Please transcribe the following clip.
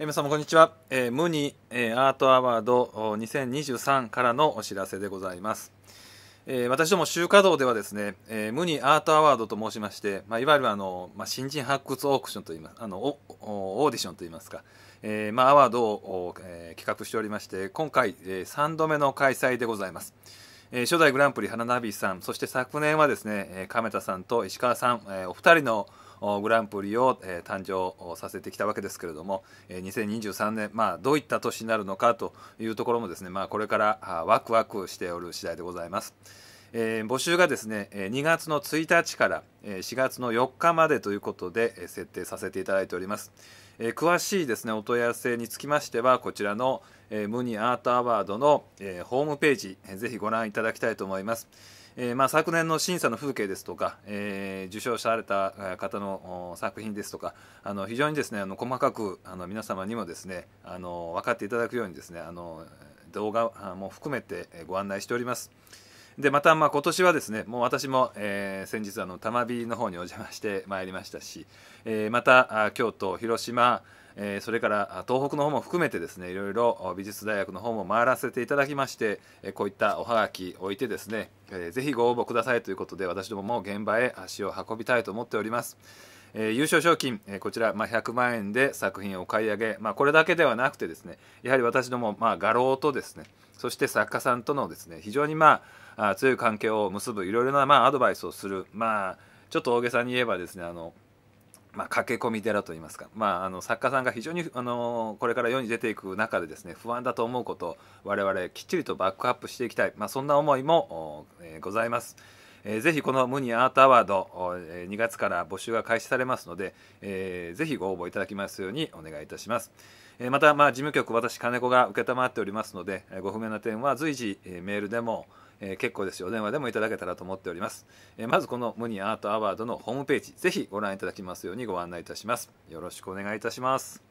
皆様こんにちは、えー、ムニ、えー、アートアワード2023からのお知らせでございます、えー、私ども集華堂ではですね、えー、ムニアートアワードと申しまして、まあ、いわゆるあの、まあ、新人発掘オークションといいますあのオーディションといいますか、えーまあ、アワードを、えー、企画しておりまして今回、えー、3度目の開催でございますえ初代グランプリ花ナビさんそして昨年はですね亀田さんと石川さん、えお二人のグランプリを、誕生させてきたわけですけれども、2023年、まあ、どういった年になるのかというところもですね、まあ、これからワクワクしておる次第でございます。えー、募集がですね2月の1日から4月の4日までということで設定させていただいております。えー、詳しいですねお問い合わせにつきましてはこちらの、えー、ムニアートアワードの、えー、ホームページ、えー、ぜひご覧いただきたいと思います。えーまあ、昨年の審査の風景ですとか、えー、受賞された方の作品ですとかあの非常にですねあの細かくあの皆様にもですねあの分かっていただくようにですねあの動画も含めてご案内しております。でまたまあ今年はですねもう私も、えー、先日あの玉摩美の方にお邪魔してまいりましたし、えー、また京都広島えそれから東北の方も含めてですねいろいろ美術大学の方も回らせていただきまして、えこういったおはがき置いてですね、えー、ぜひご応募くださいということで私どもも現場へ足を運びたいと思っております。えー、優勝賞金、えー、こちら、まあ、100万円で作品を買い上げ、まあ、これだけではなくてですねやはり私ども、まあ、画廊とですねそして作家さんとのですね非常に、まあ、強い関係を結ぶいろいろな、まあ、アドバイスをする、まあ、ちょっと大げさに言えばですねあのまあ、駆け込み寺といいますか、まあ、あの作家さんが非常にあのこれから世に出ていく中でですね不安だと思うことを我々きっちりとバックアップしていきたい、まあ、そんな思いも、えー、ございます。えー、ぜひこのムニアートアワード2月から募集が開始されますので、えー、ぜひご応募いただきますようにお願いいたします。また、まあ、事務局私金子が承っておりますのでご不明な点は随時メールでもえー、結構ですよ。お電話でもいただけたらと思っております。えー、まずこのムニアートアワードのホームページ、ぜひご覧いただきますようにご案内いたします。よろしくお願いいたします。